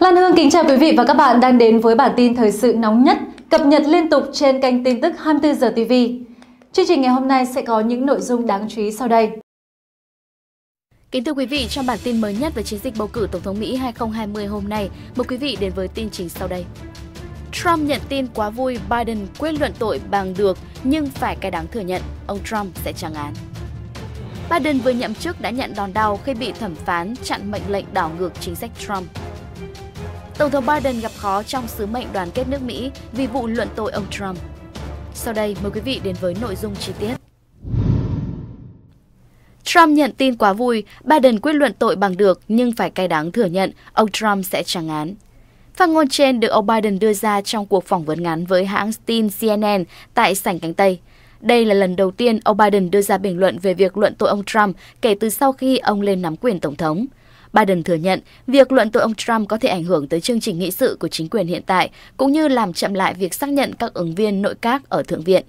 Lan Hương kính chào quý vị và các bạn đang đến với bản tin thời sự nóng nhất, cập nhật liên tục trên kênh tin tức 24 giờ TV. Chương trình ngày hôm nay sẽ có những nội dung đáng chú ý sau đây. Kính thưa quý vị, trong bản tin mới nhất về chiến dịch bầu cử Tổng thống Mỹ 2020 hôm nay, mời quý vị đến với tin chính sau đây. Trump nhận tin quá vui Biden quyết luận tội bằng được nhưng phải cái đáng thừa nhận, ông Trump sẽ trắng án. Biden vừa nhậm chức đã nhận đòn đau khi bị thẩm phán chặn mệnh lệnh đảo ngược chính sách Trump Tổng thống Biden gặp khó trong sứ mệnh đoàn kết nước Mỹ vì vụ luận tội ông Trump. Sau đây mời quý vị đến với nội dung chi tiết. Trump nhận tin quá vui, Biden quyết luận tội bằng được nhưng phải cay đắng thừa nhận ông Trump sẽ tràng án. Phát ngôn trên được ông Biden đưa ra trong cuộc phỏng vấn ngắn với hãng tin CNN tại sảnh cánh Tây. Đây là lần đầu tiên ông Biden đưa ra bình luận về việc luận tội ông Trump kể từ sau khi ông lên nắm quyền Tổng thống. Biden thừa nhận việc luận tội ông Trump có thể ảnh hưởng tới chương trình nghị sự của chính quyền hiện tại, cũng như làm chậm lại việc xác nhận các ứng viên nội các ở Thượng viện.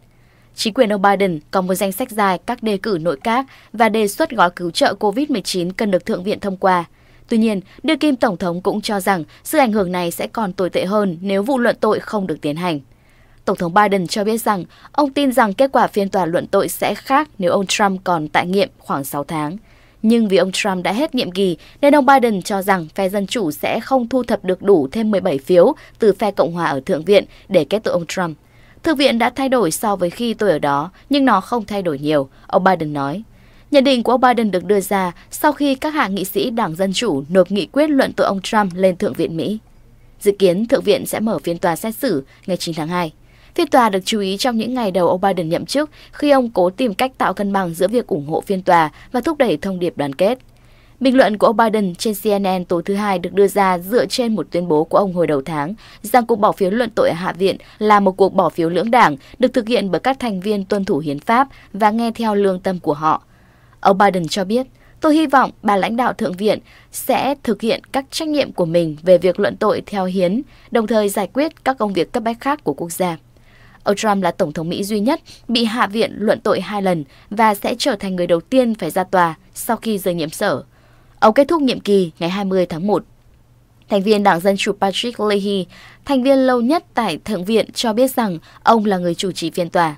Chính quyền ông Biden có một danh sách dài các đề cử nội các và đề xuất gói cứu trợ COVID-19 cần được Thượng viện thông qua. Tuy nhiên, đưa Kim Tổng thống cũng cho rằng sự ảnh hưởng này sẽ còn tồi tệ hơn nếu vụ luận tội không được tiến hành. Tổng thống Biden cho biết rằng ông tin rằng kết quả phiên tòa luận tội sẽ khác nếu ông Trump còn tại nhiệm khoảng 6 tháng. Nhưng vì ông Trump đã hết nhiệm kỳ, nên ông Biden cho rằng phe Dân Chủ sẽ không thu thập được đủ thêm 17 phiếu từ phe Cộng hòa ở Thượng viện để kết tội ông Trump. Thượng viện đã thay đổi so với khi tôi ở đó, nhưng nó không thay đổi nhiều, ông Biden nói. Nhận định của ông Biden được đưa ra sau khi các hạ nghị sĩ Đảng Dân Chủ nộp nghị quyết luận tội ông Trump lên Thượng viện Mỹ. Dự kiến Thượng viện sẽ mở phiên tòa xét xử ngày 9 tháng 2. Phiên tòa được chú ý trong những ngày đầu ông Biden nhậm chức khi ông cố tìm cách tạo cân bằng giữa việc ủng hộ phiên tòa và thúc đẩy thông điệp đoàn kết. Bình luận của ông Biden trên CNN tối thứ Hai được đưa ra dựa trên một tuyên bố của ông hồi đầu tháng rằng cuộc bỏ phiếu luận tội ở Hạ viện là một cuộc bỏ phiếu lưỡng đảng được thực hiện bởi các thành viên tuân thủ hiến pháp và nghe theo lương tâm của họ. Ông Biden cho biết, Tôi hy vọng bà lãnh đạo Thượng viện sẽ thực hiện các trách nhiệm của mình về việc luận tội theo hiến, đồng thời giải quyết các công việc cấp bách khác của quốc gia. Ông Trump là tổng thống Mỹ duy nhất bị hạ viện luận tội hai lần và sẽ trở thành người đầu tiên phải ra tòa sau khi rời nhiệm sở. Ông kết thúc nhiệm kỳ ngày 20 tháng 1. Thành viên Đảng Dân Chủ Patrick Leahy, thành viên lâu nhất tại Thượng viện cho biết rằng ông là người chủ trì phiên tòa.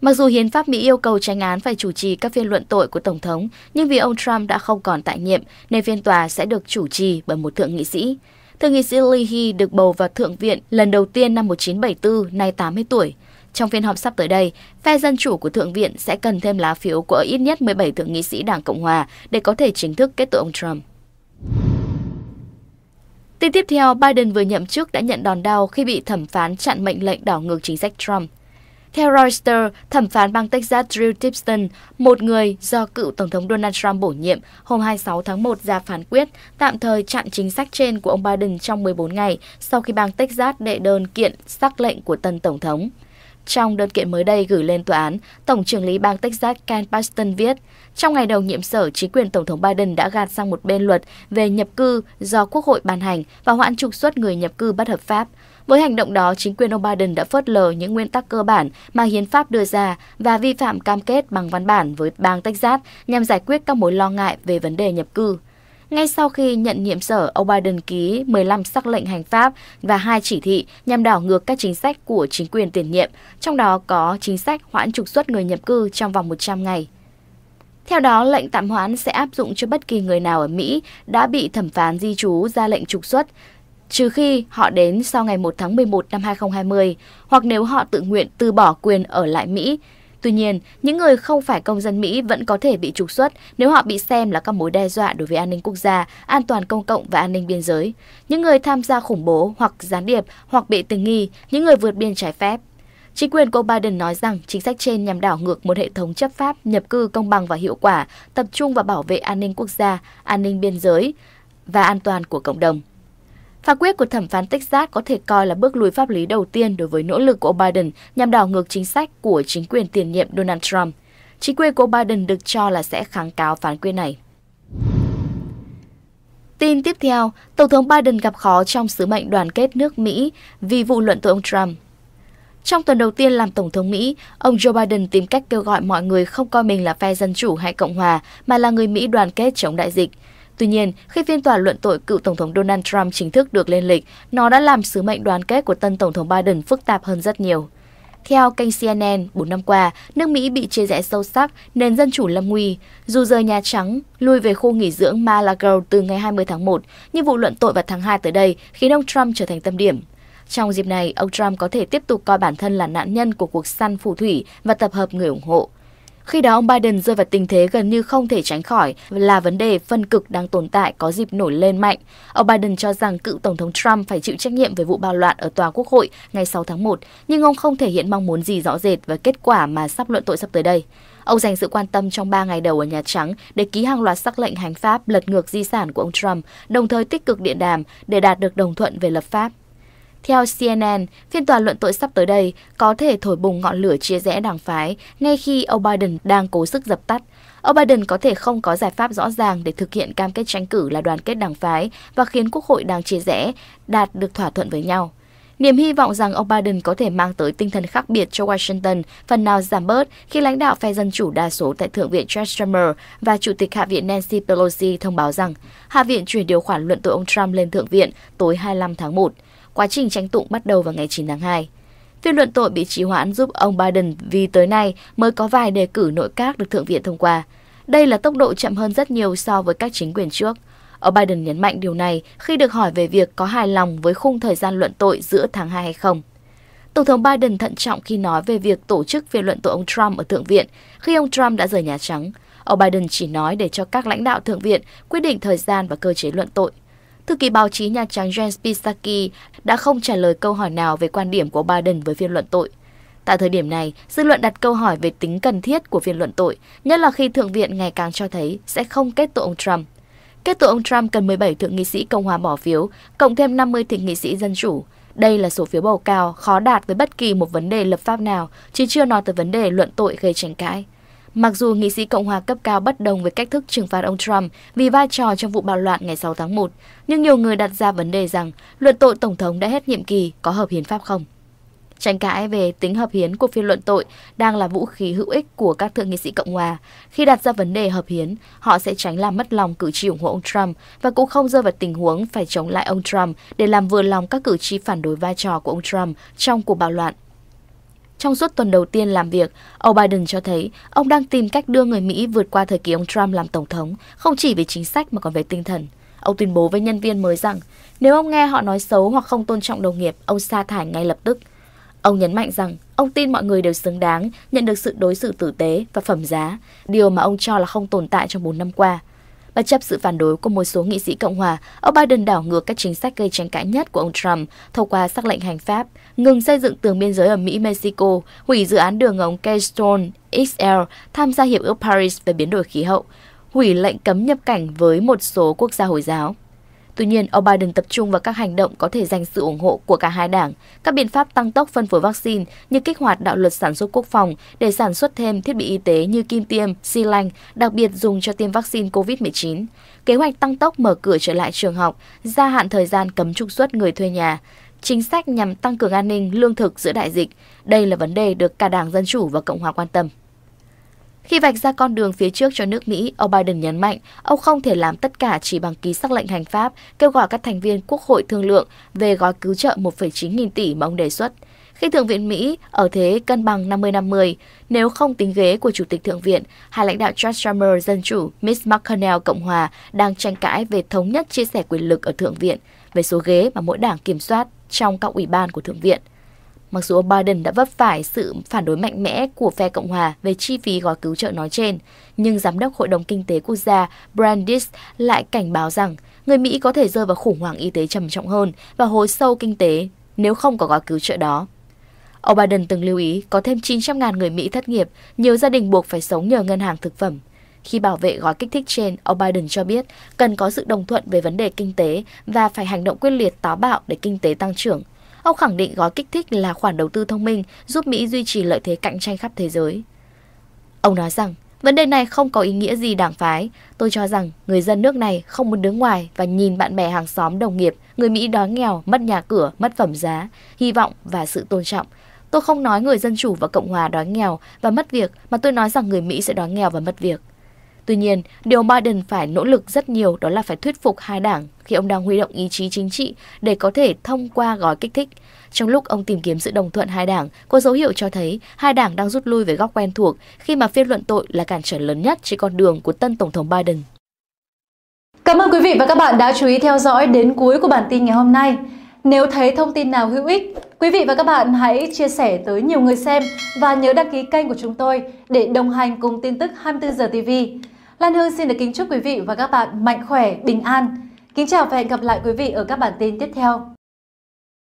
Mặc dù hiến pháp Mỹ yêu cầu tranh án phải chủ trì các phiên luận tội của Tổng thống, nhưng vì ông Trump đã không còn tại nhiệm nên phiên tòa sẽ được chủ trì bởi một thượng nghị sĩ. Thượng nghị sĩ Lee Hee được bầu vào Thượng viện lần đầu tiên năm 1974, nay 80 tuổi. Trong phiên họp sắp tới đây, phe Dân Chủ của Thượng viện sẽ cần thêm lá phiếu của ít nhất 17 thượng nghị sĩ Đảng Cộng Hòa để có thể chính thức kết tội ông Trump. Tin tiếp theo, Biden vừa nhậm chức đã nhận đòn đau khi bị thẩm phán chặn mệnh lệnh đảo ngược chính sách Trump. Theo Reuters, thẩm phán bang Texas Drew Tipton, một người do cựu Tổng thống Donald Trump bổ nhiệm hôm 26 tháng 1 ra phán quyết tạm thời chặn chính sách trên của ông Biden trong 14 ngày sau khi bang Texas đệ đơn kiện sắc lệnh của tân Tổng thống. Trong đơn kiện mới đây gửi lên tòa án, Tổng trưởng lý bang Texas Ken Paxton viết, trong ngày đầu nhiệm sở, chính quyền Tổng thống Biden đã gạt sang một bên luật về nhập cư do Quốc hội ban hành và hoãn trục xuất người nhập cư bất hợp pháp. Với hành động đó, chính quyền ông Biden đã phớt lờ những nguyên tắc cơ bản mà hiến pháp đưa ra và vi phạm cam kết bằng văn bản với bang Texas nhằm giải quyết các mối lo ngại về vấn đề nhập cư. Ngay sau khi nhận nhiệm sở, ông Biden ký 15 sắc lệnh hành pháp và hai chỉ thị nhằm đảo ngược các chính sách của chính quyền tiền nhiệm, trong đó có chính sách hoãn trục xuất người nhập cư trong vòng 100 ngày. Theo đó, lệnh tạm hoãn sẽ áp dụng cho bất kỳ người nào ở Mỹ đã bị thẩm phán di trú ra lệnh trục xuất, trừ khi họ đến sau ngày 1 tháng 11 năm 2020 hoặc nếu họ tự nguyện từ bỏ quyền ở lại Mỹ. Tuy nhiên, những người không phải công dân Mỹ vẫn có thể bị trục xuất nếu họ bị xem là các mối đe dọa đối với an ninh quốc gia, an toàn công cộng và an ninh biên giới. Những người tham gia khủng bố hoặc gián điệp hoặc bị tình nghi, những người vượt biên trái phép. Chính quyền của Biden nói rằng chính sách trên nhằm đảo ngược một hệ thống chấp pháp nhập cư công bằng và hiệu quả, tập trung vào bảo vệ an ninh quốc gia, an ninh biên giới và an toàn của cộng đồng. Phán quyết của thẩm phán Texas có thể coi là bước lùi pháp lý đầu tiên đối với nỗ lực của ông Biden nhằm đảo ngược chính sách của chính quyền tiền nhiệm Donald Trump. Chính quyền của ông Biden được cho là sẽ kháng cáo phán quyết này. Tin tiếp theo, Tổng thống Biden gặp khó trong sứ mệnh đoàn kết nước Mỹ vì vụ luận tội ông Trump. Trong tuần đầu tiên làm Tổng thống Mỹ, ông Joe Biden tìm cách kêu gọi mọi người không coi mình là phe Dân Chủ hay Cộng Hòa, mà là người Mỹ đoàn kết chống đại dịch – Tuy nhiên, khi phiên tòa luận tội cựu Tổng thống Donald Trump chính thức được lên lịch, nó đã làm sứ mệnh đoàn kết của tân Tổng thống Biden phức tạp hơn rất nhiều. Theo kênh CNN, 4 năm qua, nước Mỹ bị chia rẽ sâu sắc, nền dân chủ lâm nguy. Dù rời Nhà Trắng, lui về khu nghỉ dưỡng Malago từ ngày 20 tháng 1, nhưng vụ luận tội vào tháng 2 tới đây khiến ông Trump trở thành tâm điểm. Trong dịp này, ông Trump có thể tiếp tục coi bản thân là nạn nhân của cuộc săn phù thủy và tập hợp người ủng hộ. Khi đó ông Biden rơi vào tình thế gần như không thể tránh khỏi là vấn đề phân cực đang tồn tại có dịp nổi lên mạnh. Ông Biden cho rằng cựu Tổng thống Trump phải chịu trách nhiệm về vụ bạo loạn ở tòa Quốc hội ngày 6 tháng 1, nhưng ông không thể hiện mong muốn gì rõ rệt về kết quả mà sắp luận tội sắp tới đây. Ông dành sự quan tâm trong 3 ngày đầu ở Nhà Trắng để ký hàng loạt sắc lệnh hành pháp lật ngược di sản của ông Trump, đồng thời tích cực điện đàm để đạt được đồng thuận về lập pháp. Theo CNN, phiên tòa luận tội sắp tới đây có thể thổi bùng ngọn lửa chia rẽ đảng phái ngay khi ông Biden đang cố sức dập tắt. Ông Biden có thể không có giải pháp rõ ràng để thực hiện cam kết tranh cử là đoàn kết đảng phái và khiến quốc hội đang chia rẽ đạt được thỏa thuận với nhau. Niềm hy vọng rằng ông Biden có thể mang tới tinh thần khác biệt cho Washington phần nào giảm bớt khi lãnh đạo phe Dân Chủ đa số tại Thượng viện Chuck Schumer và Chủ tịch Hạ viện Nancy Pelosi thông báo rằng Hạ viện chuyển điều khoản luận tội ông Trump lên Thượng viện tối 25 tháng 1. Quá trình tranh tụng bắt đầu vào ngày 9 tháng 2. Phiên luận tội bị trì hoãn giúp ông Biden vì tới nay mới có vài đề cử nội các được Thượng viện thông qua. Đây là tốc độ chậm hơn rất nhiều so với các chính quyền trước. Ông Biden nhấn mạnh điều này khi được hỏi về việc có hài lòng với khung thời gian luận tội giữa tháng 2 hay không. Tổng thống Biden thận trọng khi nói về việc tổ chức phiên luận tội ông Trump ở Thượng viện khi ông Trump đã rời Nhà Trắng. Ông Biden chỉ nói để cho các lãnh đạo Thượng viện quyết định thời gian và cơ chế luận tội Thư ký báo chí Nhà Trắng Jen Psaki đã không trả lời câu hỏi nào về quan điểm của Biden với phiên luận tội. Tại thời điểm này, dư luận đặt câu hỏi về tính cần thiết của phiên luận tội, nhất là khi Thượng viện ngày càng cho thấy sẽ không kết tội ông Trump. Kết tội ông Trump cần 17 thượng nghị sĩ Cộng hòa bỏ phiếu, cộng thêm 50 thượng nghị sĩ Dân Chủ. Đây là số phiếu bầu cao, khó đạt với bất kỳ một vấn đề lập pháp nào, chứ chưa nói tới vấn đề luận tội gây tranh cãi. Mặc dù nghị sĩ Cộng hòa cấp cao bất đồng với cách thức trừng phạt ông Trump vì vai trò trong vụ bạo loạn ngày 6 tháng 1, nhưng nhiều người đặt ra vấn đề rằng luận tội Tổng thống đã hết nhiệm kỳ có hợp hiến pháp không? Tranh cãi về tính hợp hiến của phiên luận tội đang là vũ khí hữu ích của các thượng nghị sĩ Cộng hòa. Khi đặt ra vấn đề hợp hiến, họ sẽ tránh làm mất lòng cử tri ủng hộ ông Trump và cũng không rơi vào tình huống phải chống lại ông Trump để làm vừa lòng các cử tri phản đối vai trò của ông Trump trong cuộc bạo loạn trong suốt tuần đầu tiên làm việc, ông Biden cho thấy ông đang tìm cách đưa người Mỹ vượt qua thời kỳ ông Trump làm tổng thống, không chỉ về chính sách mà còn về tinh thần. Ông tuyên bố với nhân viên mới rằng nếu ông nghe họ nói xấu hoặc không tôn trọng đồng nghiệp, ông sa thải ngay lập tức. Ông nhấn mạnh rằng ông tin mọi người đều xứng đáng nhận được sự đối xử tử tế và phẩm giá, điều mà ông cho là không tồn tại trong 4 năm qua. Bất chấp sự phản đối của một số nghị sĩ Cộng hòa, ông Biden đảo ngược các chính sách gây tranh cãi nhất của ông Trump thông qua sắc lệnh hành pháp, ngừng xây dựng tường biên giới ở Mỹ-Mexico, hủy dự án đường ống Keystone XL tham gia Hiệp ước Paris về biến đổi khí hậu, hủy lệnh cấm nhập cảnh với một số quốc gia Hồi giáo. Tuy nhiên, ông Biden tập trung vào các hành động có thể giành sự ủng hộ của cả hai đảng, các biện pháp tăng tốc phân phối vaccine như kích hoạt đạo luật sản xuất quốc phòng để sản xuất thêm thiết bị y tế như kim tiêm, xi lanh, đặc biệt dùng cho tiêm vaccine COVID-19, kế hoạch tăng tốc mở cửa trở lại trường học, gia hạn thời gian cấm trục xuất người thuê nhà, chính sách nhằm tăng cường an ninh lương thực giữa đại dịch. Đây là vấn đề được cả Đảng Dân Chủ và Cộng hòa quan tâm. Khi vạch ra con đường phía trước cho nước Mỹ, ông Biden nhấn mạnh ông không thể làm tất cả chỉ bằng ký sắc lệnh hành pháp, kêu gọi các thành viên Quốc hội thương lượng về gói cứu trợ 1,9 nghìn tỷ mà ông đề xuất. Khi Thượng viện Mỹ ở thế cân bằng 50-50, nếu không tính ghế của Chủ tịch Thượng viện, hai lãnh đạo Chuck Schumer Dân Chủ, Mitch McConnell Cộng Hòa đang tranh cãi về thống nhất chia sẻ quyền lực ở Thượng viện, về số ghế mà mỗi đảng kiểm soát trong các ủy ban của Thượng viện. Mặc dù ông Biden đã vấp phải sự phản đối mạnh mẽ của phe Cộng hòa về chi phí gói cứu trợ nói trên, nhưng Giám đốc Hội đồng Kinh tế Quốc gia Brandis lại cảnh báo rằng người Mỹ có thể rơi vào khủng hoảng y tế trầm trọng hơn và hối sâu kinh tế nếu không có gói cứu trợ đó. Ông Biden từng lưu ý có thêm 900.000 người Mỹ thất nghiệp, nhiều gia đình buộc phải sống nhờ ngân hàng thực phẩm. Khi bảo vệ gói kích thích trên, ông Biden cho biết cần có sự đồng thuận về vấn đề kinh tế và phải hành động quyết liệt táo bạo để kinh tế tăng trưởng – Ông khẳng định gói kích thích là khoản đầu tư thông minh giúp Mỹ duy trì lợi thế cạnh tranh khắp thế giới. Ông nói rằng, vấn đề này không có ý nghĩa gì đảng phái. Tôi cho rằng người dân nước này không muốn đứng ngoài và nhìn bạn bè hàng xóm đồng nghiệp, người Mỹ đói nghèo, mất nhà cửa, mất phẩm giá, hy vọng và sự tôn trọng. Tôi không nói người dân chủ và Cộng hòa đói nghèo và mất việc, mà tôi nói rằng người Mỹ sẽ đói nghèo và mất việc. Tuy nhiên, điều Biden phải nỗ lực rất nhiều đó là phải thuyết phục hai đảng khi ông đang huy động ý chí chính trị để có thể thông qua gói kích thích. Trong lúc ông tìm kiếm sự đồng thuận hai đảng, có dấu hiệu cho thấy hai đảng đang rút lui về góc quen thuộc khi mà phiên luận tội là cản trở lớn nhất trên con đường của tân Tổng thống Biden. Cảm ơn quý vị và các bạn đã chú ý theo dõi đến cuối của bản tin ngày hôm nay. Nếu thấy thông tin nào hữu ích, quý vị và các bạn hãy chia sẻ tới nhiều người xem và nhớ đăng ký kênh của chúng tôi để đồng hành cùng tin tức 24 giờ TV. Lan Hương xin được kính chúc quý vị và các bạn mạnh khỏe, bình an. Kính chào và hẹn gặp lại quý vị ở các bản tin tiếp theo.